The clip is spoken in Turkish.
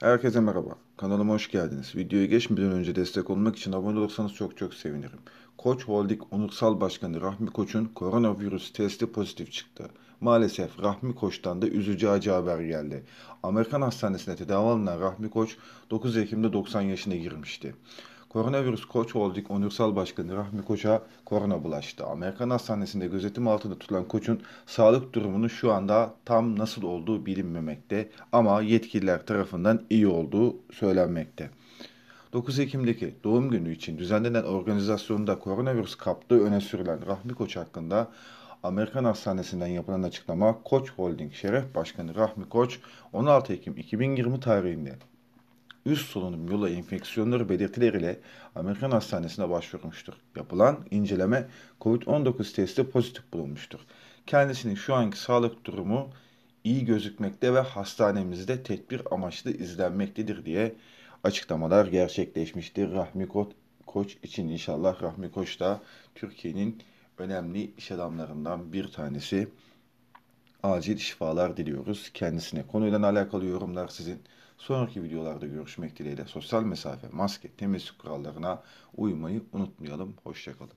Herkese merhaba. Kanalıma hoş geldiniz. Videoya geçmeden önce destek olmak için abone olursanız çok çok sevinirim. Koç Holding Onursal Başkanı Rahmi Koç'un koronavirüs testi pozitif çıktı. Maalesef Rahmi Koç'tan da üzücü acı haber geldi. Amerikan hastanesine tedavi alınan Rahmi Koç 9 Ekim'de 90 yaşına girmişti. Koronavirüs Koç olacak Onursal Başkanı Rahmi Koç'a korona bulaştı. Amerikan hastanesinde gözetim altında tutulan Koç'un sağlık durumunun şu anda tam nasıl olduğu bilinmemekte ama yetkililer tarafından iyi olduğu söylenmekte. 9 Ekim'deki doğum günü için düzenlenen organizasyonda koronavirüs kaptığı öne sürülen Rahmi Koç hakkında Amerikan Hastanesi'nden yapılan açıklama Koç Holding Şeref Başkanı Rahmi Koç 16 Ekim 2020 tarihinde üst solunum yolu enfeksiyonları belirtileriyle Amerikan Hastanesi'ne başvurmuştur. Yapılan inceleme COVID-19 testi pozitif bulunmuştur. Kendisinin şu anki sağlık durumu iyi gözükmekte ve hastanemizde tedbir amaçlı izlenmektedir diye açıklamalar gerçekleşmiştir. Rahmi Koç için inşallah Rahmi Koç da Türkiye'nin önemli iş adamlarından bir tanesi. Acil şifalar diliyoruz kendisine. Konuyla alakalı yorumlar sizin. Sonraki videolarda görüşmek dileğiyle sosyal mesafe, maske, temizlik kurallarına uymayı unutmayalım. Hoşçakalın.